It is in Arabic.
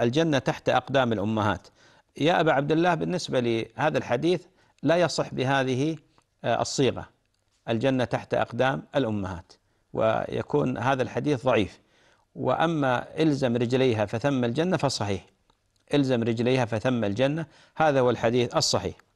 الجنة تحت أقدام الأمهات يا أبا عبد الله بالنسبة لهذا الحديث لا يصح بهذه آه، الصيغة الجنة تحت أقدام الأمهات ويكون هذا الحديث ضعيف وأما إلزم رجليها فثم الجنة فصحيح إلزم رجليها فثم الجنة هذا هو الحديث الصحيح